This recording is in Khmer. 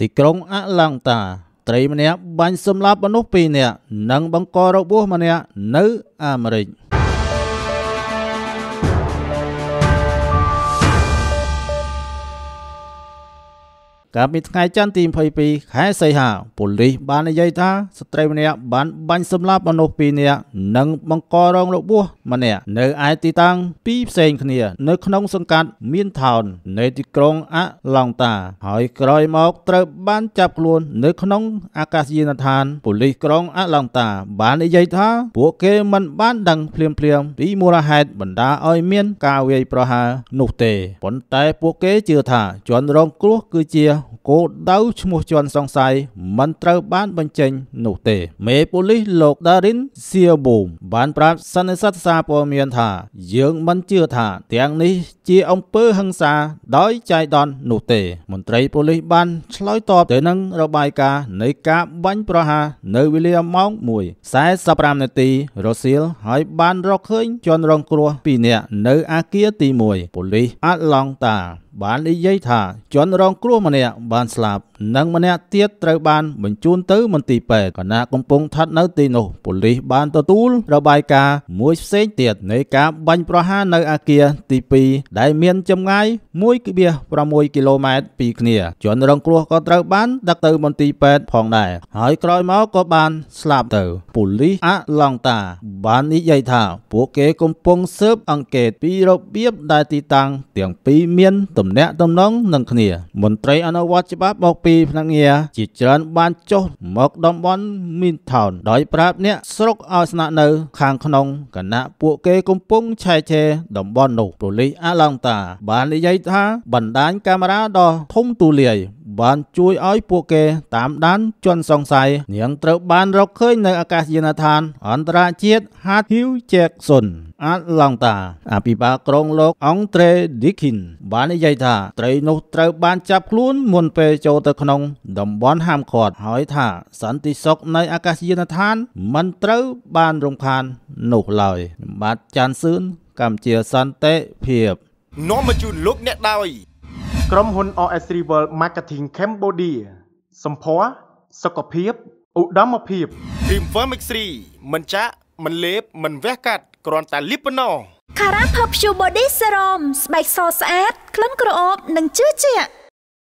ទីក្រុងអឡង់តាត្រីម្នាក់បាញ់សម្លាប់មនុស្ស2នាក់និងបង្ករបួសម្នាក់នៅអាមេរិក។កាលពីថ្ងៃច័ន្ទទី22ខែសីហាប៉ូលីសបាននិយាយថាស្ត្រីម្នាក់បានបាញ់សម្លាប់មនុស្ស2នាក់និងបង្ករងរបួសម្នាក់នៅឯទីតាំងពីរផ្សេងគ្នា នៅក្នុងសង្កាត់មៀនថោននៃទីក្រុងអាឡង់តាហើយក្រោយមកត្រូវបានចាប់ខ្លួន នៅក្នុង អាកាសយានដ្ឋានប៉ូលីសក្រុងអាឡង់តា បាននិយាយថាពួកគេមិនបានដឹងភ្លាមភ្លាមពីមូលហេតុបណ្ដាឲ្យមានការវាយប្រហារនោះទេប៉ុន្តែពួកគេជឿថាជនរងគ្រោះគឺជាគោដៅឈ្មោះជាន់សង្ស័យមិនត្រូវបានបញ្ចេញនោះទេ មេប៉ូលីសលោក Darin Siabom បានប្រាប់សន្និសីទសារព័ត៌មានថា យើងមិនជឿថា ទាំងនេះជាអំពើហិង្សាដោយចៃដន្យនោះទេមន្ត្រីប៉ូលីសបានឆ្លើយតបទៅនឹងរបាយការណ៍នៃការបាញ់ប្រហារនៅវេលាម៉ោង1:45នាទីរសៀលហើយបានរកឃើញជនរងគ្រោះ2នាក់នៅអាគារទី1ប៉ូលីសអាត់ឡង់តាបាននិយាយថាជនរងគ្រោះម្នាក់បានស្លាប់និងម្នាក់ទៀតត្រូវបានបញ្ជូនទៅមន្ទីរពេទ្យគណៈកំពុងស្ថិតនៅទីនោះប៉ូលីសបានទទួលរបាយការណ៍មួយផ្សេងទៀតនៃការបាញ់ប្រហារនៅអាគារទី2ដែលមានចម្ងាយ1.6គីឡូម៉ែត្រពីគ្នាជនរងគ្រោះក៏ត្រូវបានដឹកទៅ មន្ទីរពេទ្យផងដែរហើយក្រោយមកក៏បានស្លាប់ទៅប៉ូលីសអឡង់តា បាននិយាយថាពួកគេកំពុងស៊ើបអង្កេតពីរបៀបដែលទីតាំងទាំងពីរមានទទំនាក់ទំនងនឹងគ្នា មន្ត្រី អនុវត្តច្បាប់មកពីភ្នាក់ងារជាច្រើនបានចុះ មកតំបន់មីនថោនដោយប្រាប់អ្នកស្រុកឲ្យស្នាក់នៅខាងក្នុងគណៈពួកគេកំពុងឆែកឆេរតំបន់ នោះប៉ូលីសអាឡង់តាបាននិយាយថា បណ្ដាញកាមេរ៉ាដ៏ធំទូលាយបានជួយឲ្យពួកគេតាមដានជនសង្ស័យនាងត្រូវបានរកឃើញនៅអាកាសយានដ្ឋាន អន្តរជាតិ Hart Hugh Jackson អាតឡង់តាអភិបាលក្រុងលោកអង់ត្រេ Dickin បាននិយាយថាត្រីនោះត្រូវបានចាប់ខ្លួនមុនពេលចូលទៅក្នុងតំបន់ហាមឃាត់ហើយថាសន្តិសុខនៅអាកាសយានដ្ឋានមិនត្រូវបានរំខាននោះឡើយបាទចាន់សឿនកម្ពុជាសន្តិភាពនាំមកជូនលោកអ្នកដោយក្រុមហ៊ុន OS Rival Marketing Cambodia សម្ផស្សសុខភាពឧត្តមភាព Dreamwear Mix3 មិនចាក់មិនលេបមិនវះកាត់គ្រាន់តែលីបប៉ុណ្ណោះ Cara Perfume Body Serum ស្បែកសស្អាតក្លិនក្រអូបនិងជឿជាក់